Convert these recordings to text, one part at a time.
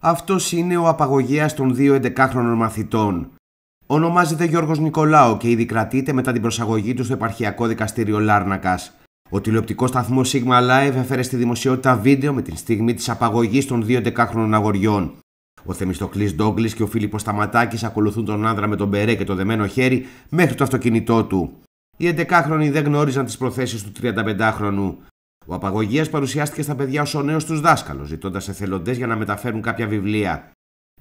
Αυτός είναι ο απαγωγέας των δύο 11χρονων μαθητών. Ονομάζεται Γιώργος Νικολάου και ήδη κρατείται μετά την προσαγωγή του στο επαρχιακό δικαστήριο Λάρνακας. Ο τηλεοπτικός σταθμός Sigma Live έφερε στη δημοσιότητα βίντεο με την στιγμή της απαγωγής των δύο 11χρονων αγοριών. Ο Θεμιστοκλής Ντόγκλης και ο Φίλιππος Σταματάκης ακολουθούν τον άνδρα με τον μπερέ και το δεμένο χέρι μέχρι το αυτοκίνητό του. Οι 11χρονοι δεν γνώριζαν τις προθέσεις του 35χρονου. Ο Απαγωγίας παρουσιάστηκε στα παιδιά ως ο νέος τους δάσκαλος, ζητώντας εθελοντές για να μεταφέρουν κάποια βιβλία.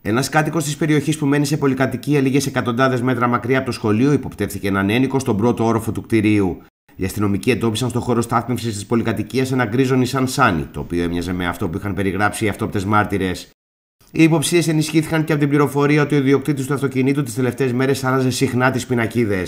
Ένας κάτοικος της περιοχής που μένει σε πολυκατοικία λίγες εκατοντάδες μέτρα μακριά από το σχολείο υποπτεύθηκε έναν ένικο στον πρώτο όροφο του κτηρίου. Οι αστυνομικοί εντόπισαν στο χώρο στάθμευσης της πολυκατοικίας ένα γκρίζο Nissan Sunny, το οποίο έμοιαζε με αυτό που είχαν περιγράψει οι αυτόπτες μάρτυρες. Οι υποψίες ενισχύθηκαν και από την πληροφορία ότι ο ιδιοκτήτης του αυτοκινήτου τις τελευταίες μέρες άραζε συχνά τις πινακίδες.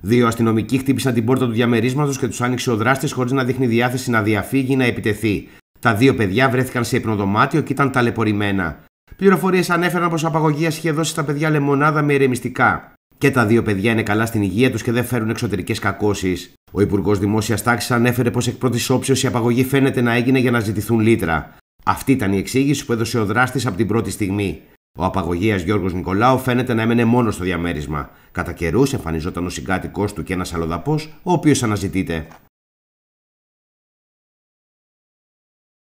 Δύο αστυνομικοί χτύπησαν την πόρτα του διαμερίσματος και τους άνοιξε ο δράστης χωρίς να δείχνει διάθεση να διαφύγει ή να επιτεθεί. Τα δύο παιδιά βρέθηκαν σε υπνοδωμάτιο και ήταν ταλαιπωρημένα. Πληροφορίες ανέφεραν πως ο απαγωγία είχε δώσει στα παιδιά λεμονάδα με ηρεμιστικά. Και τα δύο παιδιά είναι καλά στην υγεία τους και δεν φέρουν εξωτερικές κακώσεις. Ο Υπουργός Δημόσιας Τάξης ανέφερε πως εκ πρώτης όψεως η απαγωγή φαίνεται να έγινε για να ζητηθούν λίτρα. Αυτή ήταν η εξήγηση που έδωσε ο δράστης από την πρώτη στιγμή. Ο απαγωγία Γιώργος Νικολάου φαίνεται να έμενε μόνος στο διαμέρισμα. Κατά καιρούς εμφανιζόταν ο συγκάτοικός του και ένας αλλοδαπός, ο οποίος αναζητείται.